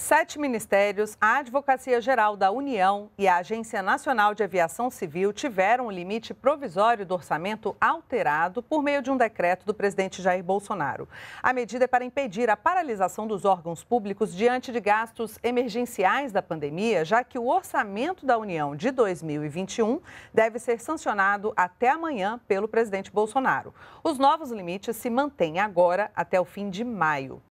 Sete ministérios, a Advocacia Geral da União e a Agência Nacional de Aviação Civil tiveram o limite provisório do orçamento alterado por meio de um decreto do presidente Jair Bolsonaro. A medida é para impedir a paralisação dos órgãos públicos diante de gastos emergenciais da pandemia, já que o orçamento da União de 2021 deve ser sancionado até amanhã pelo presidente Bolsonaro. Os novos limites se mantêm agora até o fim de maio.